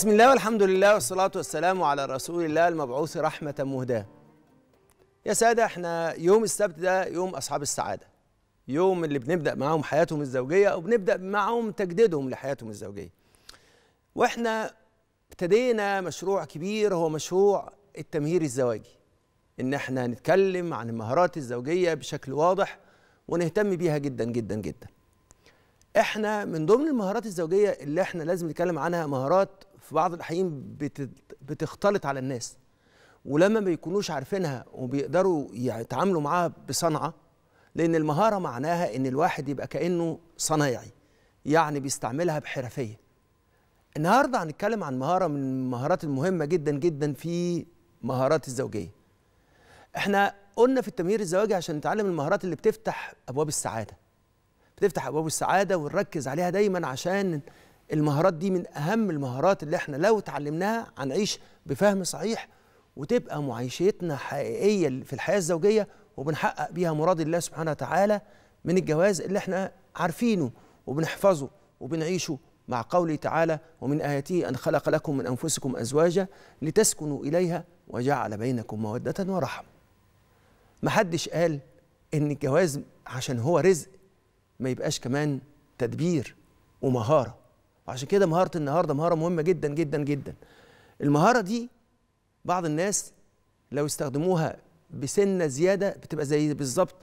بسم الله والحمد لله والصلاة والسلام على رسول الله المبعوث رحمة مهداة يا سادة احنا يوم السبت ده يوم أصحاب السعادة يوم اللي بنبدأ معاهم حياتهم الزوجية وبنبدأ معهم معاهم تجديدهم لحياتهم الزوجية واحنا ابتدينا مشروع كبير هو مشروع التمهير الزواجي ان احنا نتكلم عن المهارات الزوجية بشكل واضح ونهتم بيها جدا جدا جدا احنا من ضمن المهارات الزوجية اللي احنا لازم نتكلم عنها مهارات في بعض الاحيان بتختلط على الناس ولما ما بيكونوش عارفينها وبيقدروا يتعاملوا معاها بصنعه لان المهاره معناها ان الواحد يبقى كانه صنايعي يعني بيستعملها بحرفيه النهارده هنتكلم عن مهاره من المهارات المهمه جدا جدا في مهارات الزوجيه احنا قلنا في التمهير الزواجي عشان نتعلم المهارات اللي بتفتح ابواب السعاده بتفتح ابواب السعاده ونركز عليها دايما عشان المهارات دي من اهم المهارات اللي احنا لو اتعلمناها هنعيش بفهم صحيح وتبقى معيشتنا حقيقيه في الحياه الزوجيه وبنحقق بيها مراد الله سبحانه وتعالى من الجواز اللي احنا عارفينه وبنحفظه وبنعيشه مع قوله تعالى ومن آياته أن خلق لكم من أنفسكم أزواجا لتسكنوا إليها وجعل بينكم مودة ورحمة محدش قال إن الجواز عشان هو رزق ما يبقاش كمان تدبير ومهارة عشان كده مهاره النهارده مهاره مهمه جدا جدا جدا المهاره دي بعض الناس لو استخدموها بسنه زياده بتبقى زي بالظبط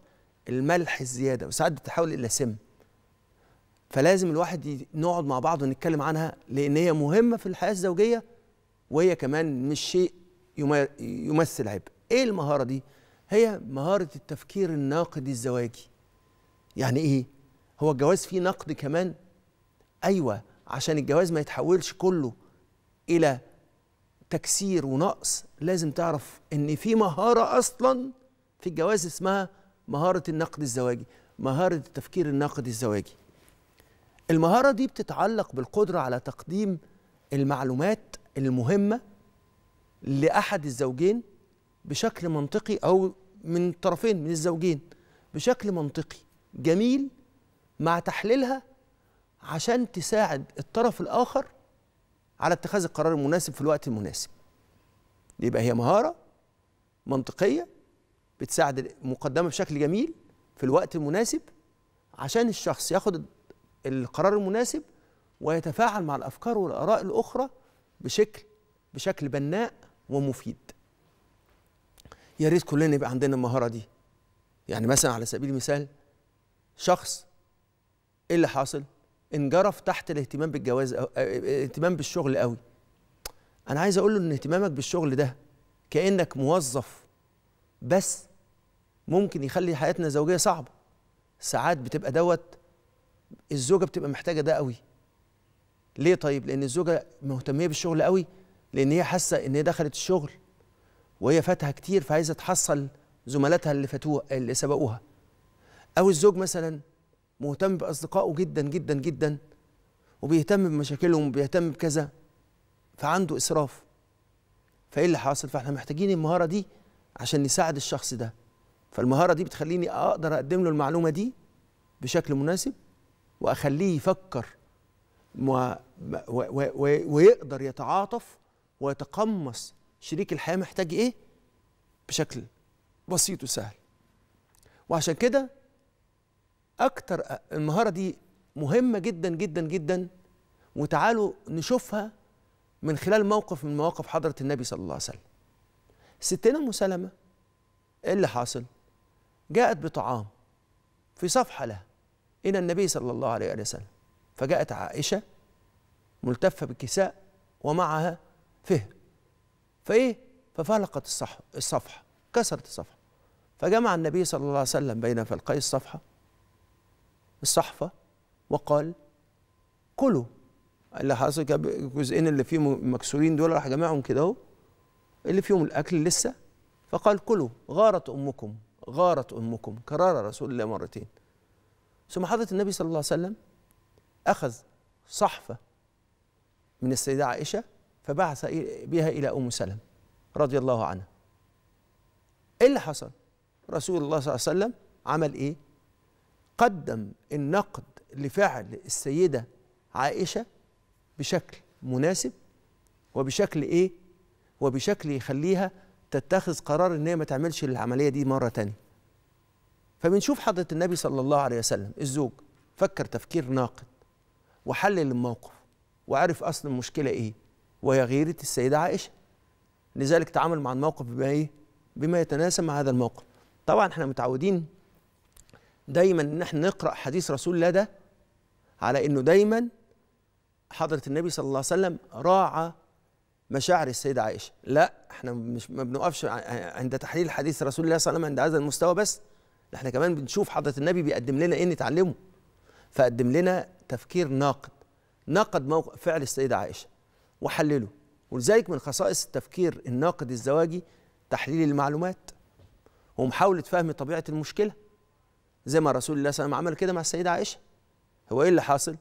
الملح الزياده وساعات بتتحول الى سم فلازم الواحد نقعد مع بعض ونتكلم عنها لان هي مهمه في الحياه الزوجيه وهي كمان مش شيء يمثل عبء ايه المهاره دي هي مهاره التفكير الناقد الزواجي يعني ايه هو الجواز فيه نقد كمان ايوه عشان الجواز ما يتحولش كله الى تكسير ونقص لازم تعرف ان في مهاره اصلا في الجواز اسمها مهاره النقد الزواجي مهاره التفكير الناقد الزواجي المهاره دي بتتعلق بالقدره على تقديم المعلومات المهمه لاحد الزوجين بشكل منطقي او من طرفين من الزوجين بشكل منطقي جميل مع تحليلها عشان تساعد الطرف الآخر على اتخاذ القرار المناسب في الوقت المناسب يبقى هي مهارة منطقية بتساعد مقدمة بشكل جميل في الوقت المناسب عشان الشخص ياخد القرار المناسب ويتفاعل مع الأفكار والآراء الأخرى بشكل بشكل بناء ومفيد يا ريت كلنا يبقى عندنا المهارة دي يعني مثلا على سبيل المثال شخص ايه اللي حاصل انجرف تحت الاهتمام بالجواز أو اهتمام بالشغل قوي انا عايز اقول له ان اهتمامك بالشغل ده كانك موظف بس ممكن يخلي حياتنا الزوجيه صعبه ساعات بتبقى دوت الزوجه بتبقى محتاجه ده قوي ليه طيب لان الزوجه مهتميه بالشغل قوي لان هي حاسه ان هي دخلت الشغل وهي فاتها كتير فعايزه تحصل زملاتها اللي فاتوها اللي سبقوها او الزوج مثلا مهتم باصدقائه جدا جدا جدا وبيهتم بمشاكلهم وبيهتم بكذا فعنده اسراف فايه اللي حاصل فاحنا محتاجين المهاره دي عشان نساعد الشخص ده فالمهاره دي بتخليني اقدر اقدم له المعلومه دي بشكل مناسب واخليه يفكر و... و... و... ويقدر يتعاطف ويتقمص شريك الحياه محتاج ايه بشكل بسيط وسهل وعشان كده اكتر المهاره دي مهمه جدا جدا جدا وتعالوا نشوفها من خلال موقف من مواقف حضره النبي صلى الله عليه وسلم ستنا مسلمه ايه اللي حاصل جاءت بطعام في صفحه لها الى النبي صلى الله عليه وسلم فجاءت عائشه ملتفه بالكساء ومعها فهم فايه ففلقت الصفحه كسرت الصفحه فجمع النبي صلى الله عليه وسلم بين فلقي الصفحه الصحفة وقال كلوا اللي حصل الجزئين اللي فيهم مكسورين دول راح جمعهم كده اهو اللي فيهم الاكل لسه فقال كلوا غارت امكم غارت امكم كرر رسول الله مرتين ثم حضرة النبي صلى الله عليه وسلم اخذ صحفه من السيده عائشه فبعث بها الى ام سلم رضي الله عنها ايه اللي حصل رسول الله صلى الله عليه وسلم عمل ايه قدم النقد لفعل السيدة عائشة بشكل مناسب وبشكل إيه وبشكل يخليها تتخذ قرار إن هي ما تعملش العملية دي مرة تانية فبنشوف حضرة النبي صلى الله عليه وسلم الزوج فكر تفكير ناقد وحلل الموقف وعرف أصل المشكلة إيه وهي غيرة السيدة عائشة لذلك تعامل مع الموقف بما إيه بما يتناسب مع هذا الموقف طبعا احنا متعودين دايما ان احنا نقرا حديث رسول الله ده على انه دايما حضره النبي صلى الله عليه وسلم راعى مشاعر السيده عائشه لا احنا مش ما بنقفش عند تحليل حديث رسول الله صلى الله عليه وسلم عند هذا المستوى بس احنا كمان بنشوف حضره النبي بيقدم لنا ايه نتعلمه فقدم لنا تفكير ناقد ناقد موقف فعل السيده عائشه وحلله ولذلك من خصائص التفكير الناقد الزواجي تحليل المعلومات ومحاوله فهم طبيعه المشكله زي ما رسول الله صلى الله عليه وسلم عمل كده مع السيدة عائشة هو إيه اللي حاصل؟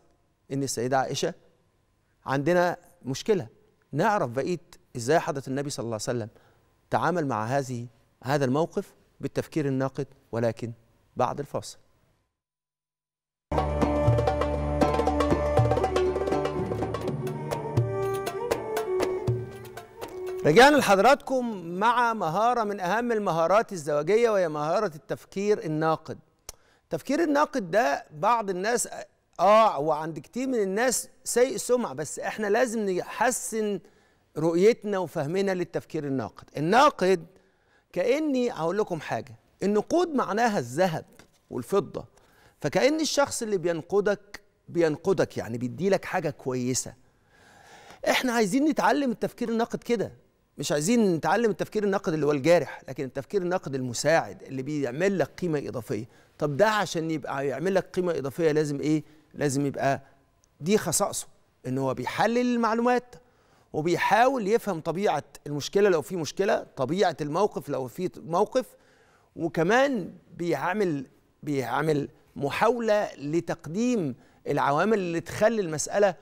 إن السيدة عائشة عندنا مشكلة نعرف بقية إزاي حضرة النبي صلى الله عليه وسلم تعامل مع هذه هذا الموقف بالتفكير الناقد ولكن بعد الفاصل رجعنا لحضراتكم مع مهارة من أهم المهارات الزواجية وهي مهارة التفكير الناقد تفكير الناقد ده بعض الناس اه وعند كتير من الناس سيء سمع بس احنا لازم نحسن رؤيتنا وفهمنا للتفكير الناقد الناقد كاني هقول لكم حاجه النقود معناها الذهب والفضه فكان الشخص اللي بينقدك بينقدك يعني بيديلك حاجه كويسه احنا عايزين نتعلم التفكير الناقد كده مش عايزين نتعلم التفكير الناقد اللي هو الجارح لكن التفكير الناقد المساعد اللي بيعمل لك قيمه اضافيه طب ده عشان يبقى يعمل لك قيمه اضافيه لازم ايه لازم يبقى دي خصائصه ان هو بيحلل المعلومات وبيحاول يفهم طبيعه المشكله لو في مشكله طبيعه الموقف لو في موقف وكمان بيعمل بيعمل محاوله لتقديم العوامل اللي تخلي المساله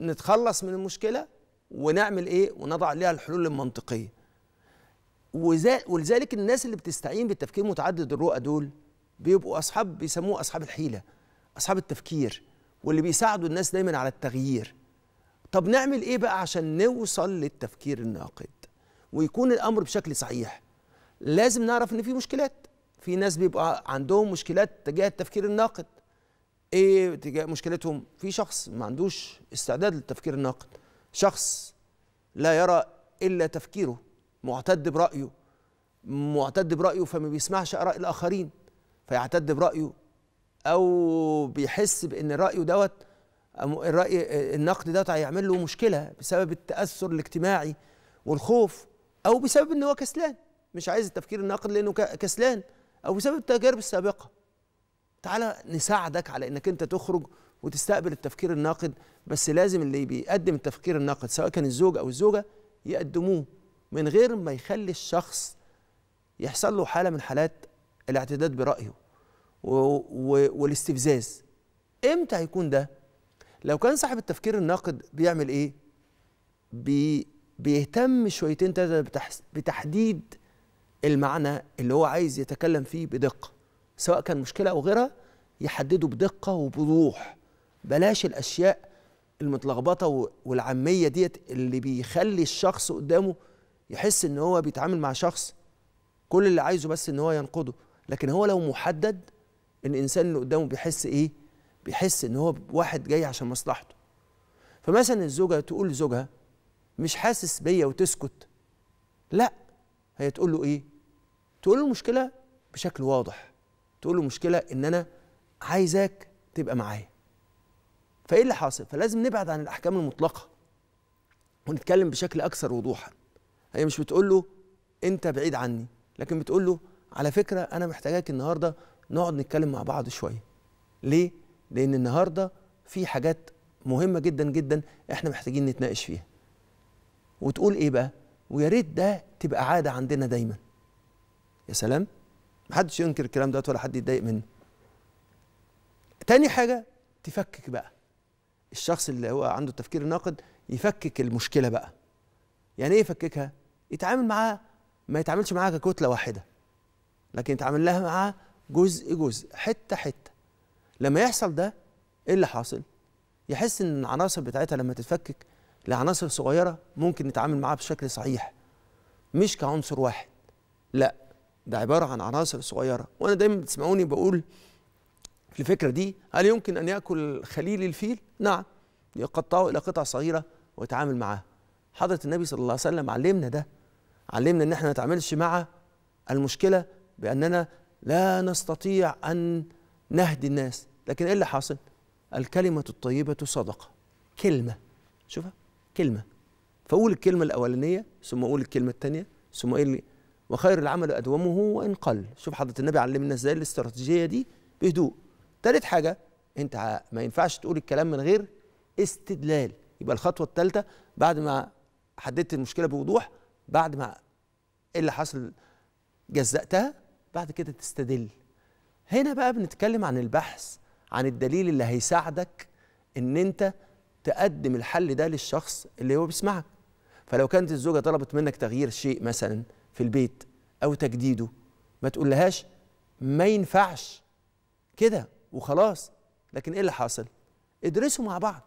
نتخلص من المشكله ونعمل ايه ونضع لها الحلول المنطقيه ولذلك الناس اللي بتستعين بالتفكير متعدد الرؤى دول بيبقوا اصحاب بيسموه اصحاب الحيله اصحاب التفكير واللي بيساعدوا الناس دايما على التغيير طب نعمل ايه بقى عشان نوصل للتفكير الناقد ويكون الامر بشكل صحيح لازم نعرف ان في مشكلات في ناس بيبقى عندهم مشكلات تجاه التفكير الناقد ايه تجاه مشكلتهم في شخص ما عندوش استعداد للتفكير الناقد شخص لا يرى الا تفكيره معتد برايه معتد برايه فما بيسمعش اراء الاخرين فيعتد برأيه أو بيحس بأن رأيه دوت الرأي النقد دوت هيعمل له مشكلة بسبب التأثر الاجتماعي والخوف أو بسبب أن هو كسلان مش عايز التفكير النقد لأنه كسلان أو بسبب التجارب السابقة تعالى نساعدك على أنك أنت تخرج وتستقبل التفكير الناقد بس لازم اللي بيقدم التفكير الناقد سواء كان الزوج أو الزوجة يقدموه من غير ما يخلي الشخص يحصل له حالة من حالات الاعتداد برأيه والاستفزاز امتى هيكون ده لو كان صاحب التفكير الناقد بيعمل ايه بي بيهتم شويتين تلاتة بتحديد المعنى اللي هو عايز يتكلم فيه بدقة سواء كان مشكلة أو غيرها يحدده بدقة وبوضوح بلاش الأشياء المتلخبطة والعامية ديت اللي بيخلي الشخص قدامه يحس إن هو بيتعامل مع شخص كل اللي عايزه بس إن هو ينقده لكن هو لو محدد الانسان اللي قدامه بيحس ايه بيحس ان هو واحد جاي عشان مصلحته فمثلا الزوجه تقول لزوجها مش حاسس بيا وتسكت لا هي تقول له ايه تقول له المشكله بشكل واضح تقول له المشكله ان انا عايزك تبقى معايا فايه اللي حاصل فلازم نبعد عن الاحكام المطلقه ونتكلم بشكل اكثر وضوحا هي مش بتقول له انت بعيد عني لكن بتقول له على فكره انا محتاجاك النهارده نقعد نتكلم مع بعض شويه ليه لان النهارده في حاجات مهمه جدا جدا احنا محتاجين نتناقش فيها وتقول ايه بقى ويا ريت ده تبقى عاده عندنا دايما يا سلام محدش ينكر الكلام دوت ولا حد يتضايق منه تاني حاجه تفكك بقى الشخص اللي هو عنده التفكير الناقد يفكك المشكله بقى يعني ايه يفككها يتعامل معاها ما يتعاملش معاها ككتله واحده لكن يتعامل لها معاها جزء جزء حته حته لما يحصل ده ايه اللي حاصل يحس ان العناصر بتاعتها لما تتفكك لعناصر صغيره ممكن نتعامل معاها بشكل صحيح مش كعنصر واحد لا ده عباره عن عناصر صغيره وانا دايما بتسمعوني بقول في الفكره دي هل يمكن ان ياكل خليل الفيل نعم يقطعه الى قطع صغيره ويتعامل معاها حضره النبي صلى الله عليه وسلم علمنا ده علمنا ان احنا ما نتعاملش مع المشكله بأننا لا نستطيع أن نهدي الناس لكن إيه اللي حاصل الكلمة الطيبة صدقة كلمة شوفها كلمة فأقول الكلمة الأولانية ثم أقول الكلمة الثانية ثم إيه وخير العمل أدومه وإن قل شوف حضرة النبي علمنا إزاي الاستراتيجية دي بهدوء ثالث حاجة أنت ما ينفعش تقول الكلام من غير استدلال يبقى الخطوة الثالثة بعد ما حددت المشكلة بوضوح بعد ما إيه اللي حصل جزأتها بعد كده تستدل هنا بقى بنتكلم عن البحث عن الدليل اللي هيساعدك ان انت تقدم الحل ده للشخص اللي هو بيسمعك فلو كانت الزوجه طلبت منك تغيير شيء مثلا في البيت او تجديده ما تقول لهاش ما ينفعش كده وخلاص لكن ايه اللي حاصل ادرسوا مع بعض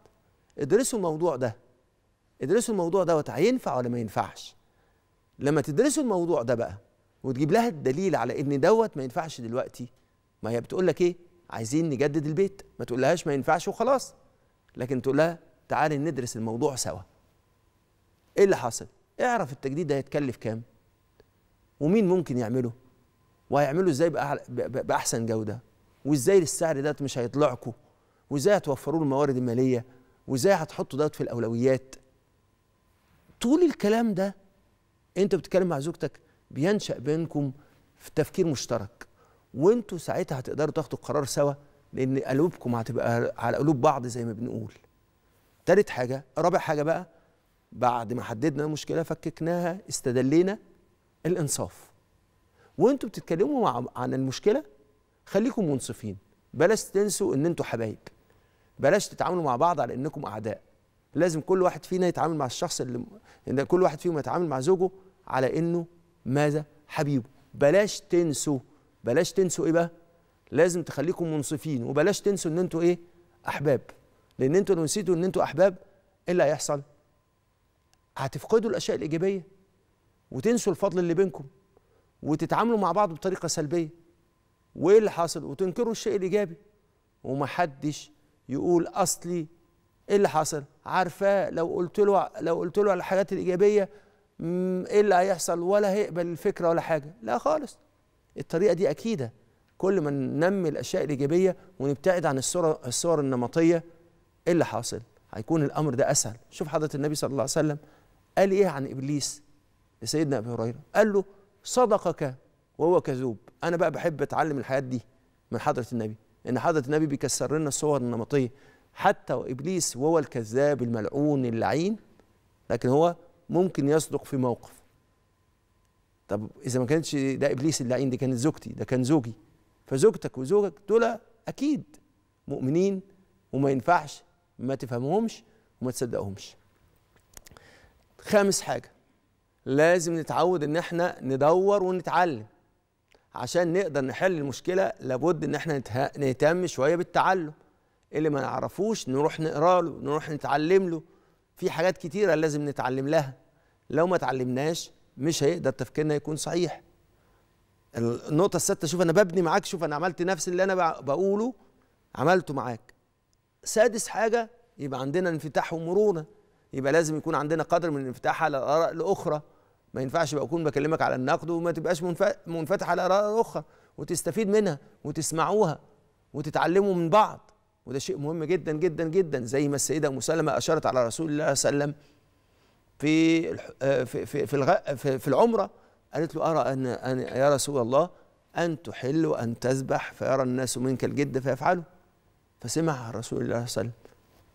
ادرسوا الموضوع ده ادرسوا الموضوع دوت هينفع ولا ما ينفعش لما تدرسوا الموضوع ده بقى وتجيب لها الدليل على ان دوت ما ينفعش دلوقتي ما هي بتقول لك ايه عايزين نجدد البيت ما تقولهاش ما ينفعش وخلاص لكن تقول لها تعالي ندرس الموضوع سوا ايه اللي حصل اعرف التجديد ده هيتكلف كام ومين ممكن يعمله وهيعمله ازاي باحسن جوده وازاي السعر ده مش هيطلعكم وازاي هتوفروا الموارد الماليه وازاي هتحطوا ده في الاولويات طول الكلام ده انت بتتكلم مع زوجتك بينشأ بينكم في تفكير مشترك وانتوا ساعتها هتقدروا تاخدوا القرار سوا لان قلوبكم هتبقى على قلوب بعض زي ما بنقول تالت حاجه رابع حاجه بقى بعد ما حددنا المشكله فككناها استدلينا الانصاف وانتوا بتتكلموا مع عن المشكله خليكم منصفين بلاش تنسوا ان انتوا حبايب بلاش تتعاملوا مع بعض على انكم اعداء لازم كل واحد فينا يتعامل مع الشخص اللي كل واحد فيهم يتعامل مع زوجه على انه ماذا حبيبه بلاش تنسوا بلاش تنسوا ايه بقى لازم تخليكم منصفين وبلاش تنسوا ان انتوا ايه احباب لان انتوا لو نسيتوا ان انتوا احباب ايه اللي هيحصل هتفقدوا الاشياء الايجابيه وتنسوا الفضل اللي بينكم وتتعاملوا مع بعض بطريقه سلبيه وايه اللي حاصل وتنكروا الشيء الايجابي ومحدش يقول اصلي ايه اللي حصل عارفاه لو قلت له لو قلت له على الحاجات الايجابيه ايه اللي هيحصل ولا هيقبل الفكره ولا حاجه لا خالص الطريقه دي اكيده كل ما ننمي الاشياء الايجابيه ونبتعد عن الصور الصور النمطيه ايه اللي حاصل هيكون الامر ده اسهل شوف حضره النبي صلى الله عليه وسلم قال ايه عن ابليس لسيدنا ابي هريره قال له صدقك وهو كذوب انا بقى بحب اتعلم الحاجات دي من حضره النبي ان حضره النبي بيكسر لنا الصور النمطيه حتى وابليس وهو الكذاب الملعون اللعين لكن هو ممكن يصدق في موقف طب اذا ما كانتش ده ابليس اللعين دي كانت زوجتي ده كان زوجي فزوجتك وزوجك دول اكيد مؤمنين وما ينفعش ما تفهمهمش وما تصدقهمش خامس حاجه لازم نتعود ان احنا ندور ونتعلم عشان نقدر نحل المشكله لابد ان احنا نهتم شويه بالتعلم اللي ما نعرفوش نروح نقرا له نروح نتعلم له في حاجات كتيره لازم نتعلم لها لو ما اتعلمناش مش هيقدر تفكيرنا يكون صحيح النقطه السادسه شوف انا ببني معاك شوف انا عملت نفس اللي انا بقوله عملته معاك سادس حاجه يبقى عندنا انفتاح ومرونه يبقى لازم يكون عندنا قدر من الانفتاح على الاراء الاخرى ما ينفعش بقى اكون بكلمك على النقد وما تبقاش منفتح على الاراء الاخرى وتستفيد منها وتسمعوها وتتعلموا من بعض وده شيء مهم جدا جدا جدا زي ما السيده ام سلمه اشارت على رسول الله صلى الله عليه وسلم آه، في في في في, في العمره قالت له ارى ان يا رسول الله ان تحل وان تذبح فيرى الناس منك الجد فيفعله فسمع رسول الله صلى الله عليه وسلم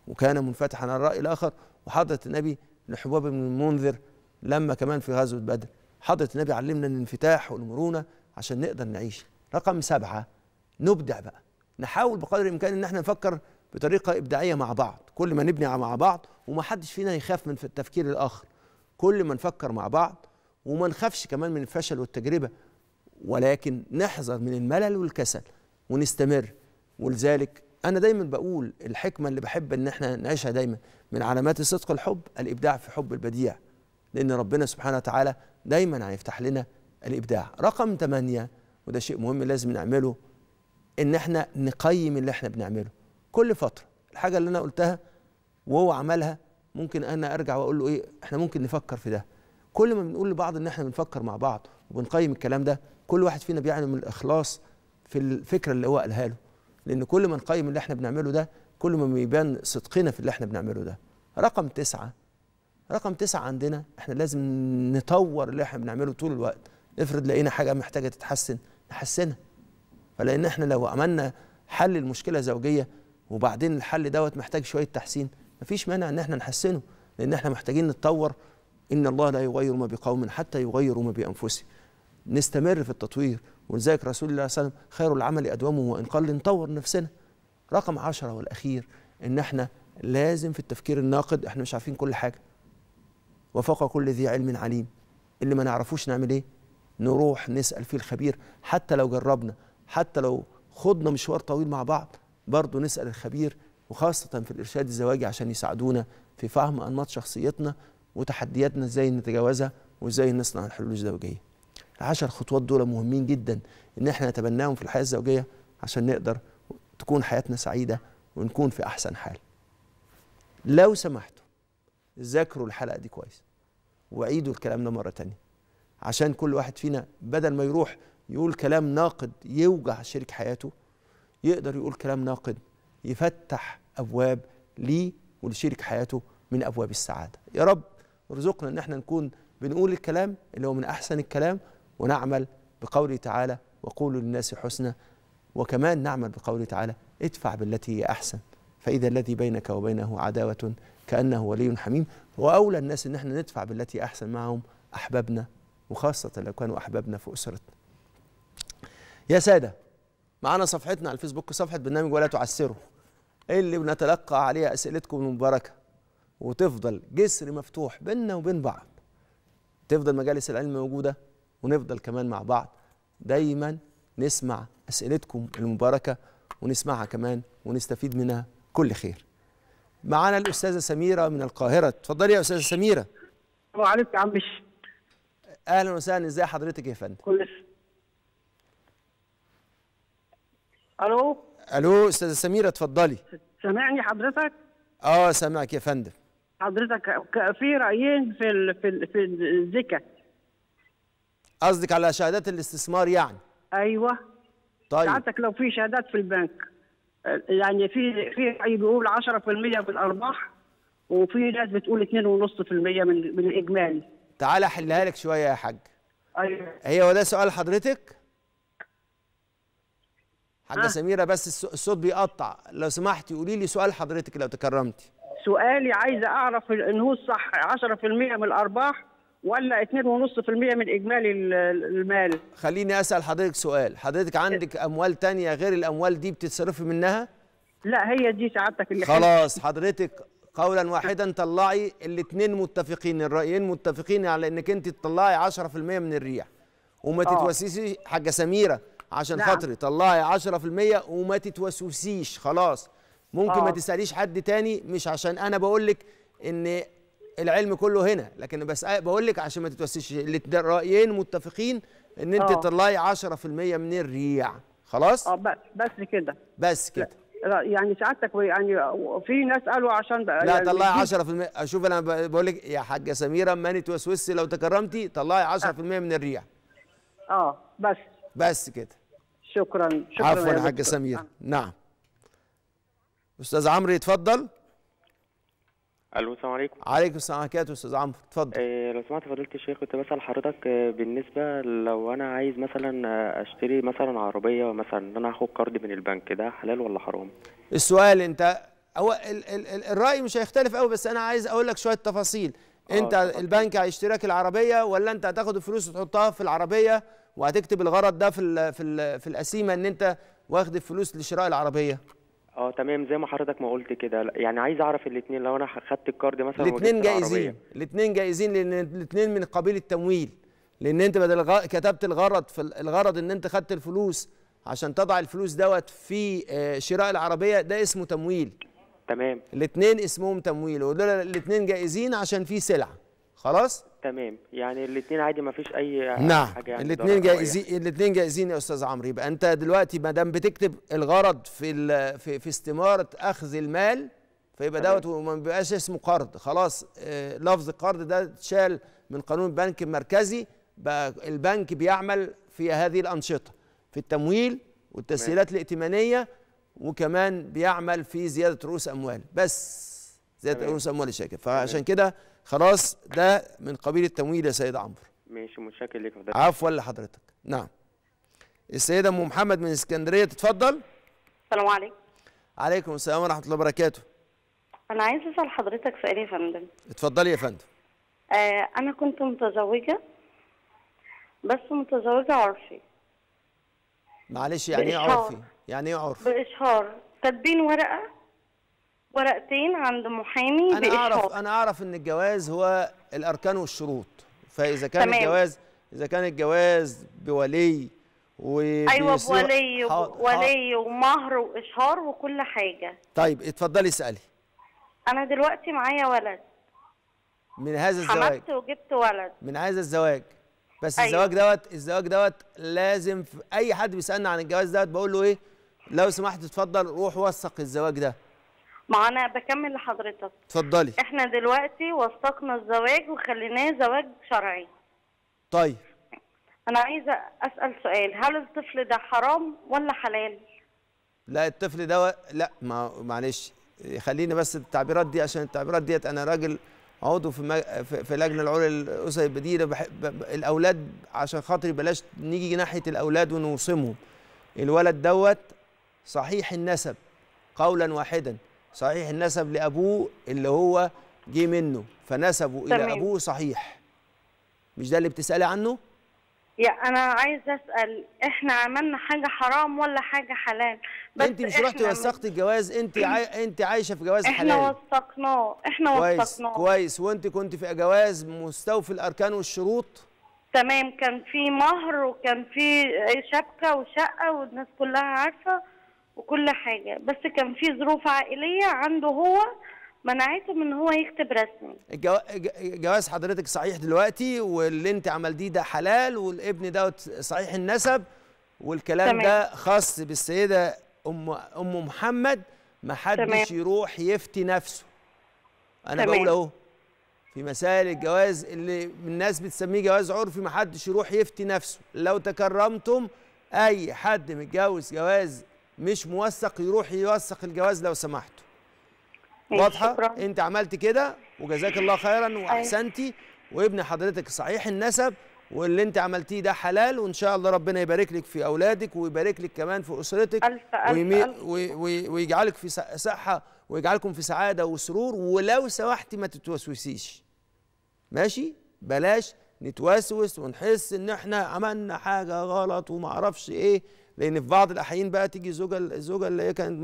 وكان منفتحا على الراي الاخر وحضرت النبي لحباب بن المنذر لما كمان في غزوه بدر حضرت النبي علمنا الانفتاح والمرونه عشان نقدر نعيش رقم سبعه نبدع بقى نحاول بقدر الامكان ان احنا نفكر بطريقه ابداعيه مع بعض كل ما نبني مع بعض ومحدش فينا يخاف من التفكير الاخر كل ما نفكر مع بعض وما نخافش كمان من الفشل والتجربه ولكن نحذر من الملل والكسل ونستمر ولذلك انا دايما بقول الحكمه اللي بحب ان احنا نعيشها دايما من علامات صدق الحب الابداع في حب البديع لان ربنا سبحانه وتعالى دايما هيفتح لنا الابداع رقم ثمانية وده شيء مهم لازم نعمله ان احنا نقيم اللي احنا بنعمله كل فتره الحاجه اللي انا قلتها وهو عملها ممكن انا ارجع واقول له ايه احنا ممكن نفكر في ده كل ما بنقول لبعض ان احنا بنفكر مع بعض وبنقيم الكلام ده كل واحد فينا بيعلم الاخلاص في الفكره اللي هو قالها له لان كل ما نقيم اللي احنا بنعمله ده كل ما بيبان صدقنا في اللي احنا بنعمله ده رقم تسعة رقم تسعة عندنا احنا لازم نطور اللي احنا بنعمله طول الوقت افرض لقينا حاجة محتاجة تتحسن نحسنها فلان احنا لو عملنا حل المشكلة زوجية وبعدين الحل دوت محتاج شويه تحسين مفيش مانع ان احنا نحسنه لان احنا محتاجين نتطور ان الله لا يغير ما بقوم حتى يغيروا ما بانفسهم نستمر في التطوير ولذلك رسول الله صلى الله عليه وسلم خير العمل ادومه وان قل نطور نفسنا رقم عشرة والاخير ان احنا لازم في التفكير الناقد احنا مش عارفين كل حاجه وفوق كل ذي علم عليم اللي ما نعرفوش نعمل ايه نروح نسال فيه الخبير حتى لو جربنا حتى لو خضنا مشوار طويل مع بعض برضه نسال الخبير وخاصه في الارشاد الزواجي عشان يساعدونا في فهم انماط شخصيتنا وتحدياتنا ازاي نتجاوزها وازاي نصنع الحلول الزوجيه العشر خطوات دول مهمين جدا ان احنا نتبناهم في الحياه الزوجيه عشان نقدر تكون حياتنا سعيده ونكون في احسن حال لو سمحتوا ذاكروا الحلقه دي كويس وعيدوا الكلام ده مره تانية عشان كل واحد فينا بدل ما يروح يقول كلام ناقد يوجع شريك حياته يقدر يقول كلام ناقد يفتح أبواب ليه ولشريك حياته من أبواب السعادة يا رب ارزقنا ان احنا نكون بنقول الكلام اللي هو من احسن الكلام ونعمل بقوله تعالى وقولوا للناس حسنى وكمان نعمل بقوله تعالى ادفع بالتي هي احسن فاذا الذي بينك وبينه عداوه كانه ولي حميم واولى الناس ان احنا ندفع بالتي احسن معهم احبابنا وخاصه لو كانوا احبابنا في اسرتنا. يا ساده معانا صفحتنا على الفيسبوك صفحه برنامج ولا تعسره إيه اللي بنتلقى عليها اسئلتكم المباركه وتفضل جسر مفتوح بيننا وبين بعض تفضل مجالس العلم موجوده ونفضل كمان مع بعض دايما نسمع اسئلتكم المباركه ونسمعها كمان ونستفيد منها كل خير معانا الاستاذه سميره من القاهره اتفضلي يا استاذه سميره السلام يا عم اهلا وسهلا ازاي حضرتك يا فندم كل الو الو استاذه سميره اتفضلي سامعني حضرتك اه سامعك يا فندم حضرتك في رايين في الـ في الـ في الزكاه قصدك على شهادات الاستثمار يعني ايوه طيب ساعتك لو في شهادات في البنك يعني في في راي بيقول 10% من الارباح وفي ناس بتقول 2.5% من من الاجمالي تعالى احلها لك شويه يا حاج ايوه هي هو ده سؤال حضرتك حاجه آه. سميره بس الصوت بيقطع لو سمحتي قولي لي سؤال حضرتك لو تكرمتي سؤالي عايزه اعرف ان هو الصح 10% من الارباح ولا 2.5% من اجمالي المال خليني اسال حضرتك سؤال حضرتك عندك اموال تانية غير الاموال دي بتتصرفي منها لا هي دي سعادتك اللي خلاص حضرتك قولا واحدا طلعي الاثنين متفقين الرايين متفقين على انك انت تطلعي 10% من الريح وما آه. تتوسيسي حاجه سميره عشان نعم. خاطري طلعي 10% وما تتوسوسيش خلاص ممكن أوه. ما آه. تساليش حد تاني مش عشان انا بقول لك ان العلم كله هنا لكن بس بقول لك عشان ما تتوسوسيش الرايين متفقين ان انت آه. تطلعي 10% من الريع خلاص اه بس كده بس كده لا يعني سعادتك يعني في ناس قالوا عشان بقى لا يعني طلعي 10% اشوف انا بقول لك يا حاجه سميره ما توسوسي لو تكرمتي طلعي 10% من الريع اه بس بس كده شكرا شكرا عفوا يا حاج سمير آه. نعم استاذ عمرو يتفضل الو السلام عليكم عليكم السلام عليكم استاذ عمرو اتفضل إيه لو سمعت فضيله الشيخ كنت بسال حضرتك آه، بالنسبه لو انا عايز مثلا آه، اشتري مثلا عربيه مثلا ان انا هاخد قرض من البنك ده حلال ولا حرام السؤال انت هو ال ال ال الراي مش هيختلف قوي بس انا عايز اقول لك شويه تفاصيل انت البنك هيشتري لك العربيه ولا انت هتاخد الفلوس وتحطها في العربيه وهتكتب الغرض ده في الـ في الـ في القسيمه ان انت واخد الفلوس لشراء العربيه اه تمام زي ما حضرتك ما قلت كده يعني عايز اعرف الاثنين لو انا خدت الكارد مثلا الاثنين جايزين الاثنين جايزين لان الاثنين من قبيل التمويل لان انت بدل غ... كتبت الغرض في الغرض ان انت خدت الفلوس عشان تضع الفلوس دوت في آه، شراء العربيه ده اسمه تمويل تمام الاثنين اسمهم تمويل ودول الاثنين جايزين عشان في سلعه خلاص تمام يعني الاثنين عادي ما فيش اي نعم حاجه يعني نعم. الاثنين جائزين الاثنين جائزين يا استاذ عمرو يبقى انت دلوقتي ما دام بتكتب الغرض في في, في استماره اخذ المال فيبقى دوت وما بيبقاش اسمه قرض خلاص آه، لفظ القرض ده اتشال من قانون البنك المركزي بقى البنك بيعمل في هذه الانشطه في التمويل والتسهيلات الائتمانيه وكمان بيعمل في زياده رؤوس اموال بس لا تأولوا أموال الشركة فعشان كده خلاص ده من قبيل التمويل يا سيد عمرو ماشي متشكر ليك حضرتك عفوا لحضرتك نعم السيدة أم محمد من اسكندرية تتفضل السلام عليكم عليكم السلام ورحمة الله وبركاته أنا عايز أسأل حضرتك سؤال يا فندم اتفضلي يا فندم آه أنا كنت متزوجة بس متزوجة عرفي معلش يعني إيه عرفي؟ يعني إيه عرفي؟ بإشهار كاتبين ورقة ورقتين عند محامي انا بإشهار. اعرف انا اعرف ان الجواز هو الاركان والشروط فاذا كان تمام. الجواز اذا كان الجواز بولي و ايوه بولي ولي ومهر واشهار وكل حاجه طيب اتفضلي اسالي انا دلوقتي معايا ولد من هذا الزواج حملت وجبت ولد من هذا الزواج بس أيوة. الزواج دوت الزواج دوت لازم في اي حد بيسالنا عن الجواز دوت بقول له ايه لو سمحت اتفضل روح وثق الزواج ده ما انا بكمل لحضرتك اتفضلي احنا دلوقتي وثقنا الزواج وخليناه زواج شرعي طيب انا عايزه اسال سؤال هل الطفل ده حرام ولا حلال لا الطفل ده و... لا ما معلش خليني بس التعبيرات دي عشان التعبيرات ديت انا راجل عضو في مج... في لجنه العليا للاسر البديله بح... ب... الاولاد عشان خاطري بلاش نيجي ناحيه الاولاد ونوصمهم الولد دوت صحيح النسب قولا واحدا صحيح النسب لأبوه اللي هو جه منه فنسبه تمام. إلى أبوه صحيح مش ده اللي بتسألي عنه؟ يا انا عايز اسال احنا عملنا حاجه حرام ولا حاجه حلال بس انت مش رحتي وثقتي الجواز انت عاي... انت عايشه في جواز احنا حلال احنا وثقناه احنا وثقناه كويس كويس وانت كنت في جواز مستوفي الاركان والشروط تمام كان في مهر وكان في شبكه وشقه والناس كلها عارفه وكل حاجه بس كان في ظروف عائليه عنده هو منعته من ان هو يكتب رسمي الجو... جواز حضرتك صحيح دلوقتي واللي انت عملتيه ده حلال والابن دوت صحيح النسب والكلام تمام. ده خاص بالسيده ام ام محمد ما حدش يروح يفتي نفسه انا بقول اهو في مسائل الجواز اللي الناس بتسميه جواز عرفي ما حدش يروح يفتي نفسه لو تكرمتم اي حد متجوز جواز مش موثق يروح يوثق الجواز لو سمحتوا واضحه شكرا. انت عملت كده وجزاك الله خيرا واحسنتي وابن حضرتك صحيح النسب واللي انت عملتيه ده حلال وان شاء الله ربنا يبارك لك في اولادك ويبارك لك كمان في اسرتك ألف ألف ويمي... ألف. وي... وي... ويجعلك في صحه ويجعلكم في سعاده وسرور ولو سمحتي ما تتوسوسيش ماشي بلاش نتوسوس ونحس ان احنا عملنا حاجه غلط وما اعرفش ايه لان في بعض الاحيان بقى تيجي زوجة الزوجه اللي هي كانت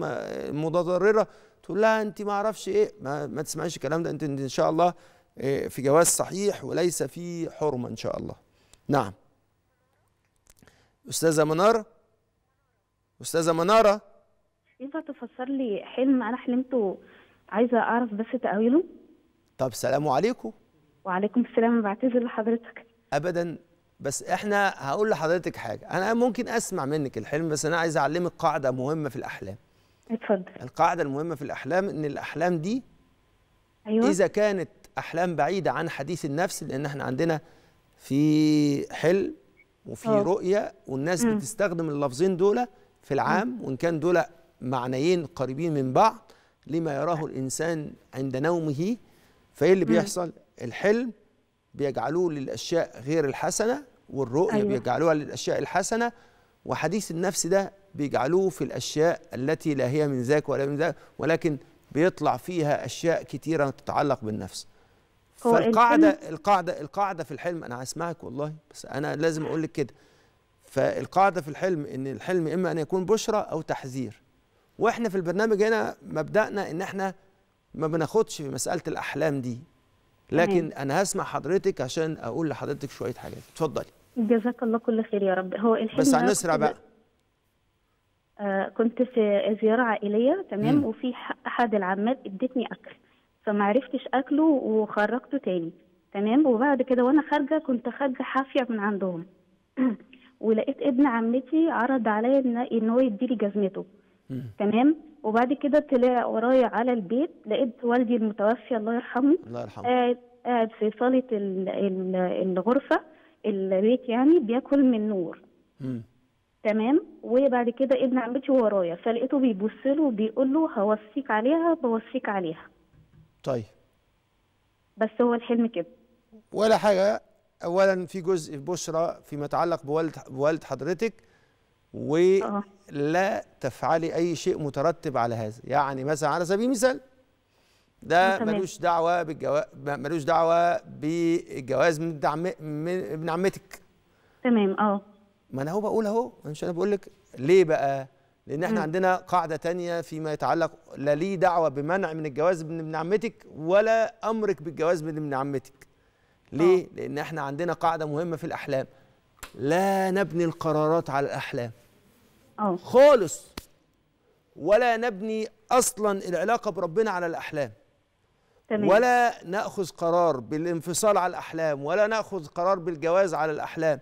متضرره تقول لها انت ما اعرفش ايه ما, ما تسمعيش الكلام ده انت ان شاء الله آه، في جواز صحيح وليس في حرمه ان شاء الله نعم استاذه منار استاذه مناره ينفع تفسر لي حلم انا حلمته عايزه اعرف بس تاويله طب سلام عليكم وعليكم السلام بعتذر لحضرتك ابدا بس احنا هقول لحضرتك حاجه انا ممكن اسمع منك الحلم بس انا عايز اعلمك قاعده مهمه في الاحلام اتفضل القاعده المهمه في الاحلام ان الاحلام دي أيوة. اذا كانت احلام بعيده عن حديث النفس لان احنا عندنا في حلم وفي أوه. رؤيه والناس م. بتستخدم اللفظين دول في العام م. وان كان دول معنيين قريبين من بعض لما يراه الانسان عند نومه فايه اللي بيحصل الحلم بيجعلوه للاشياء غير الحسنه والرؤية أيوة. بيجعلوها للأشياء الحسنة وحديث النفس ده بيجعلوه في الأشياء التي لا هي من ذاك ولا من ذاك ولكن بيطلع فيها أشياء كثيره تتعلق بالنفس فالقاعدة القاعدة القاعدة في الحلم أنا هسمعك والله بس أنا لازم أقول لك كده فالقاعدة في الحلم إن الحلم إما أن يكون بشرى أو تحذير وإحنا في البرنامج هنا مبدأنا إن إحنا ما بناخدش في مسألة الأحلام دي لكن أنا هسمع حضرتك عشان أقول لحضرتك شوية حاجات اتفضلي جزاك الله كل خير يا رب هو الحين بس هنسرع بقى آه كنت في زياره عائليه تمام مم. وفي احد العمات ادتني اكل فما عرفتش اكله وخرجته تاني تمام وبعد كده وانا خارجه كنت خارجه حافيه من عندهم ولقيت ابن عمتي عرض عليا ان هو يديلي جزمته تمام وبعد كده طلع ورايا على البيت لقيت والدي المتوفي الله يرحمه الله يرحمه قاعد قاعد في صاله الغرفه البيت يعني بياكل من نور م. تمام وبعد كده ابن عمتي ورايا فلقيته بيبص له وبيقول له هوصيك عليها بوصيك عليها طيب بس هو الحلم كده ولا حاجه اولا في جزء بشرى فيما يتعلق بوالد بوالد حضرتك ولا آه. تفعلي اي شيء مترتب على هذا يعني مثلا على سبيل المثال ده ملوش دعوه بالجواز ملوش دعوه بالجواز من ابن من ابن عمتك تمام اه ما انا اهو بقول اهو مش انا بقول لك ليه بقى لان احنا م. عندنا قاعده تانية فيما يتعلق لا لي دعوه بمنع من الجواز من ابن عمتك ولا امرك بالجواز من ابن عمتك ليه أوه. لان احنا عندنا قاعده مهمه في الاحلام لا نبني القرارات على الاحلام اه خالص ولا نبني اصلا العلاقه بربنا على الاحلام تمام. ولا ناخذ قرار بالانفصال على الاحلام ولا ناخذ قرار بالجواز على الاحلام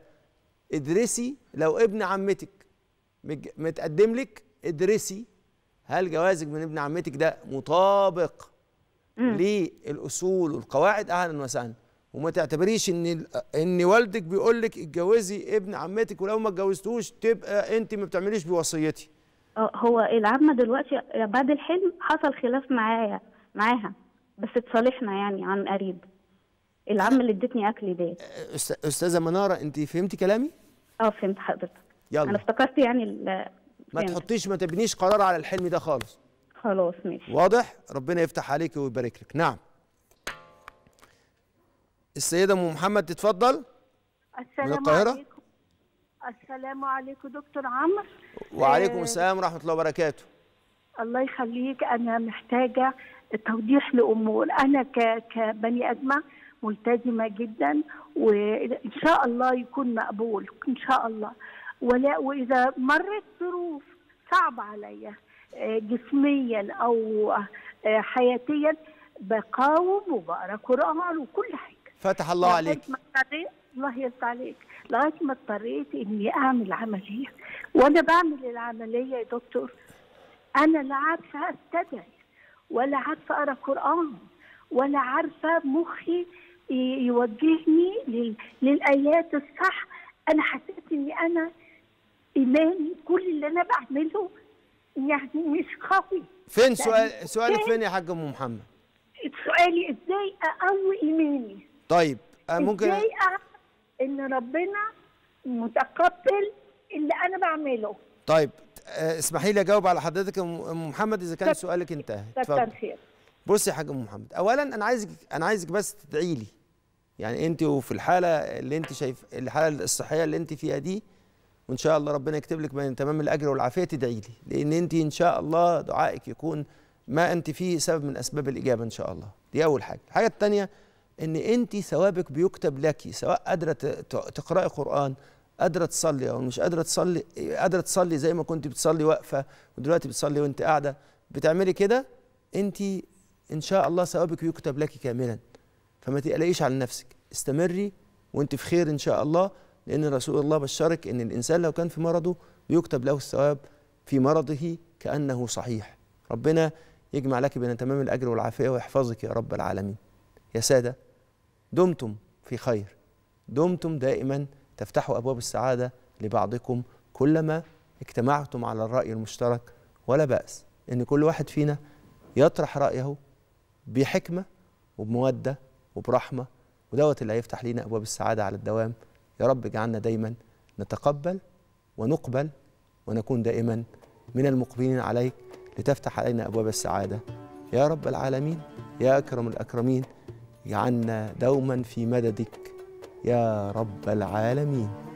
ادرسي لو ابن عمتك متقدم لك ادرسي هل جوازك من ابن عمتك ده مطابق للاصول والقواعد اهلا وسهلا وما تعتبريش ان ان والدك بيقول لك اتجوزي ابن عمتك ولو ما اتجوزتوش تبقى انت ما بتعمليش بوصيتي آه، هو العمه دلوقتي بعد الحلم حصل خلاف معايا معاها بس اتصالحنا يعني عن قريب العم اللي ادتني اكل ده استاذه مناره انت فهمتي كلامي اه فهمت حضرتك يلا انا افتكرت يعني ما تحطيش ما تبنيش قرار على الحلم ده خالص خلاص ماشي واضح ربنا يفتح عليك ويبارك لك نعم السيده ام محمد تتفضل السلام من القاهره عليكم. السلام عليكم دكتور عمرو وعليكم السلام ورحمه الله وبركاته الله يخليك انا محتاجه توضيح لامور انا كبني ادمه ملتزمه جدا وان شاء الله يكون مقبول ان شاء الله ولا واذا مرت ظروف صعبه عليا آه، جسميا او آه، حياتيا بقاوم وبقرا قران وكل حاجه فتح الله عليك الله يرضى عليك لغايه ما اضطريت اني اعمل عمليه وانا بعمل العمليه يا دكتور انا لا عارفه استدعي ولا عارفه اقرا قران ولا عارفه مخي يوجهني للايات الصح انا حسيت اني انا ايماني كل اللي انا بعمله يعني مش قوي فين سؤال سؤالك فين يا حاج ام محمد سؤالي ازاي اقوي ايماني طيب آه، ممكن ازاي ان ربنا متقبل اللي انا بعمله طيب آه، اسمحي لي اجاوب على حضرتك يا ام محمد اذا كان سؤالك انتهى اتفضل بصي يا حاج ام محمد اولا انا عايزك انا عايزك بس تدعي لي يعني انت وفي الحاله اللي انت شايف الحاله الصحيه اللي انت فيها دي وان شاء الله ربنا يكتب لك من تمام الاجر والعافيه تدعي لي لان انت ان شاء الله دعائك يكون ما انت فيه سبب من اسباب الاجابه ان شاء الله دي اول حاجه الحاجه الثانيه ان انت ثوابك بيكتب لك سواء قادره تقراي قران قادره تصلي او مش قادره تصلي قادره تصلي زي ما كنت بتصلي واقفه ودلوقتي بتصلي وانت قاعده بتعملي كده انت ان شاء الله ثوابك يكتب لك كاملا فما تقلقيش على نفسك استمري وانت في خير ان شاء الله لان رسول الله بشرك ان الانسان لو كان في مرضه بيكتب له الثواب في مرضه كانه صحيح ربنا يجمع لك بين تمام الاجر والعافيه ويحفظك يا رب العالمين يا ساده دمتم في خير دمتم دائما تفتحوا أبواب السعادة لبعضكم كلما اجتمعتم على الرأي المشترك ولا بأس إن كل واحد فينا يطرح رأيه بحكمة وبمودة وبرحمة ودوت اللي هيفتح لينا أبواب السعادة على الدوام يا رب اجعلنا دايما نتقبل ونقبل ونكون دائما من المقبلين عليك لتفتح علينا أبواب السعادة يا رب العالمين يا أكرم الأكرمين جعلنا دوما في مددك يا رب العالمين